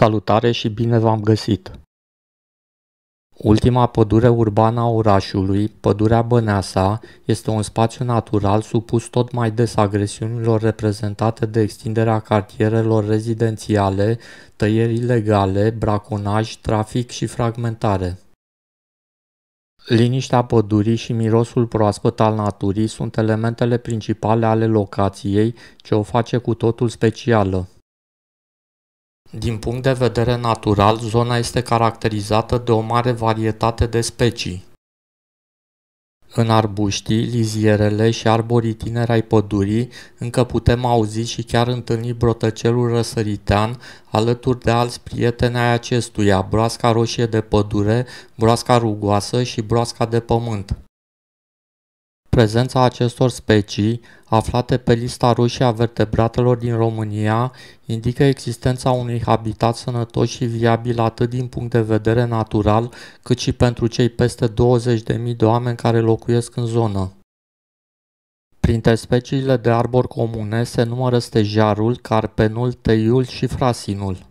Salutare și bine v-am găsit! Ultima pădure urbană a orașului, pădurea Băneasa, este un spațiu natural supus tot mai des agresiunilor reprezentate de extinderea cartierelor rezidențiale, tăieri ilegale, braconaj, trafic și fragmentare. Liniștea pădurii și mirosul proaspăt al naturii sunt elementele principale ale locației ce o face cu totul specială. Din punct de vedere natural, zona este caracterizată de o mare varietate de specii. În arbuștii, lizierele și arborii tineri ai pădurii, încă putem auzi și chiar întâlni brotăcelul răsăritean, alături de alți prieteni ai acestuia, broasca roșie de pădure, broasca rugoasă și broasca de pământ. Prezența acestor specii, aflate pe lista roșie a vertebratelor din România, indică existența unui habitat sănătos și viabil atât din punct de vedere natural, cât și pentru cei peste 20.000 de oameni care locuiesc în zonă. Printre speciile de arbor comune se numără stejarul, carpenul, teiul și frasinul.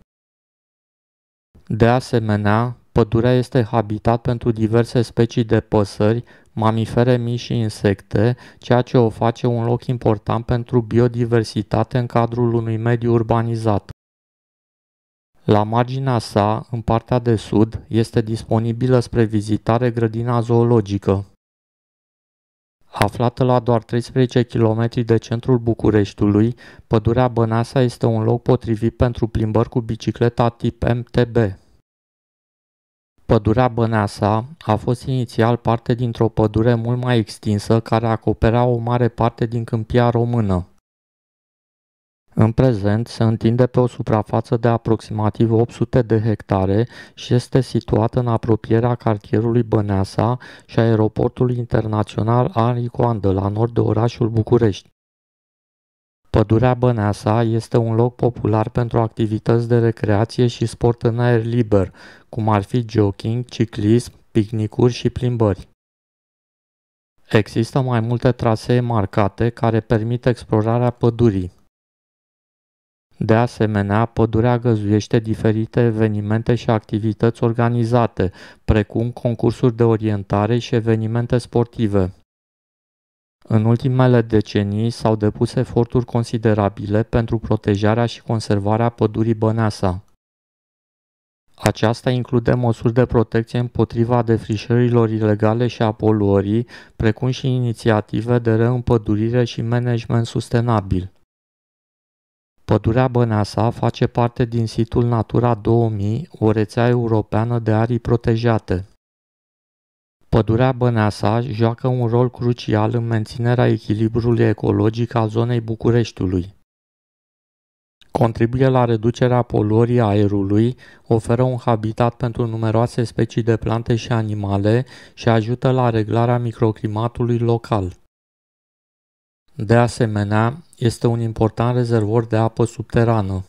De asemenea, Pădurea este habitat pentru diverse specii de păsări, mamifere mici și insecte, ceea ce o face un loc important pentru biodiversitate în cadrul unui mediu urbanizat. La marginea sa, în partea de sud, este disponibilă spre vizitare grădina zoologică. Aflată la doar 13 km de centrul Bucureștiului, pădurea Băneasa este un loc potrivit pentru plimbări cu bicicleta tip MTB. Pădurea Băneasa a fost inițial parte dintr-o pădure mult mai extinsă care acopera o mare parte din câmpia română. În prezent se întinde pe o suprafață de aproximativ 800 de hectare și este situată în apropierea cartierului Băneasa și aeroportului internațional Aricoandă, la nord de orașul București. Pădurea Băneasa este un loc popular pentru activități de recreație și sport în aer liber, cum ar fi jogging, ciclism, picnicuri și plimbări. Există mai multe trasee marcate care permit explorarea pădurii. De asemenea, pădurea găzuiește diferite evenimente și activități organizate, precum concursuri de orientare și evenimente sportive. În ultimele decenii s-au depus eforturi considerabile pentru protejarea și conservarea pădurii Băneasa. Aceasta include măsuri de protecție împotriva defrișărilor ilegale și a poluării, precum și inițiative de reîmpădurire și management sustenabil. Pădurea Băneasa face parte din situl Natura 2000, o rețea europeană de arii protejate. Pădurea Băneasa joacă un rol crucial în menținerea echilibrului ecologic al zonei Bucureștiului. Contribuie la reducerea poluării aerului, oferă un habitat pentru numeroase specii de plante și animale și ajută la reglarea microclimatului local. De asemenea, este un important rezervor de apă subterană.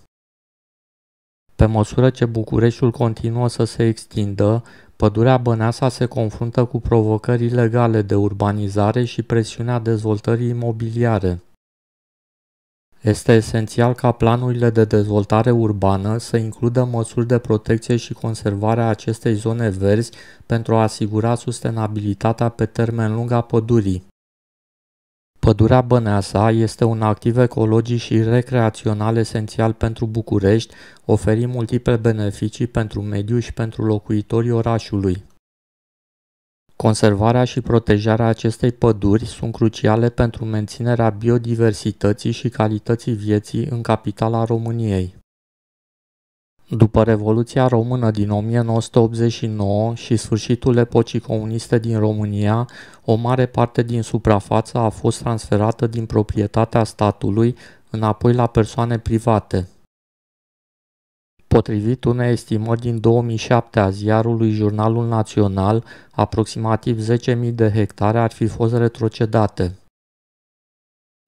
Pe măsură ce Bucureștiul continuă să se extindă, Pădurea Băneasa se confruntă cu provocări legale de urbanizare și presiunea dezvoltării imobiliare. Este esențial ca planurile de dezvoltare urbană să includă măsuri de protecție și conservare a acestei zone verzi pentru a asigura sustenabilitatea pe termen lung a pădurii. Pădurea Băneasa este un activ ecologic și recreațional esențial pentru București, oferind multiple beneficii pentru mediu și pentru locuitorii orașului. Conservarea și protejarea acestei păduri sunt cruciale pentru menținerea biodiversității și calității vieții în capitala României. După Revoluția Română din 1989 și sfârșitul epocii comuniste din România, o mare parte din suprafață a fost transferată din proprietatea statului înapoi la persoane private. Potrivit unei estimări din 2007 a ziarului Jurnalul Național, aproximativ 10.000 de hectare ar fi fost retrocedate.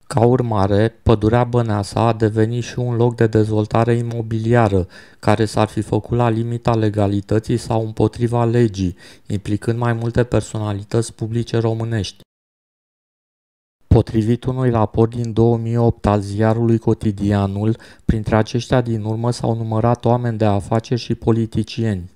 Ca urmare, pădurea Băneasa a devenit și un loc de dezvoltare imobiliară, care s-ar fi făcut la limita legalității sau împotriva legii, implicând mai multe personalități publice românești. Potrivit unui raport din 2008 al ziarului Cotidianul, printre aceștia din urmă s-au numărat oameni de afaceri și politicieni.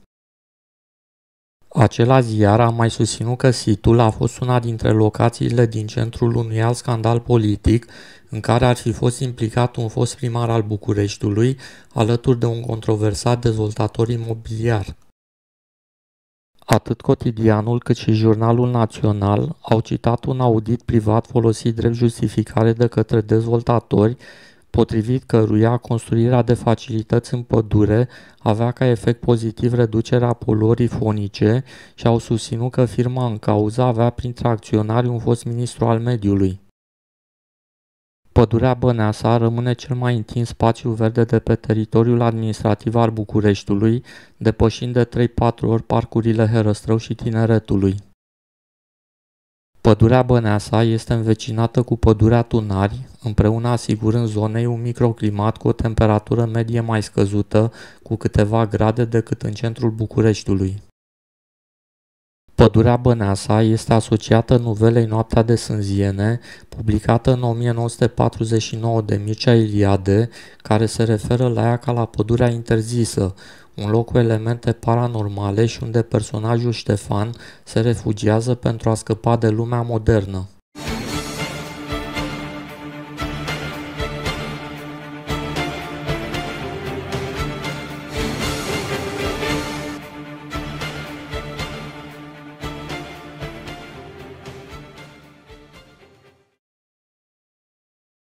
Acela ziar a mai susținut că situl a fost una dintre locațiile din centrul unui alt scandal politic în care ar fi fost implicat un fost primar al Bucureștiului, alături de un controversat dezvoltator imobiliar. Atât cotidianul cât și jurnalul național au citat un audit privat folosit drept justificare de către dezvoltatori potrivit căruia construirea de facilități în pădure avea ca efect pozitiv reducerea poluării fonice și au susținut că firma în cauză avea printre acționari un fost ministru al mediului. Pădurea Băneasa rămâne cel mai întins spațiu verde de pe teritoriul administrativ al Bucureștiului, depășind de 3-4 ori parcurile Herăstrău și Tineretului. Pădurea Băneasa este învecinată cu pădurea Tunari, împreună asigurând zonei un microclimat cu o temperatură medie mai scăzută, cu câteva grade decât în centrul Bucureștiului. Pădurea Băneasa este asociată novelei Noaptea de Sânziene, publicată în 1949 de Mircea Iliade, care se referă la ea ca la pădurea interzisă, un loc cu elemente paranormale și unde personajul Ștefan se refugiază pentru a scăpa de lumea modernă.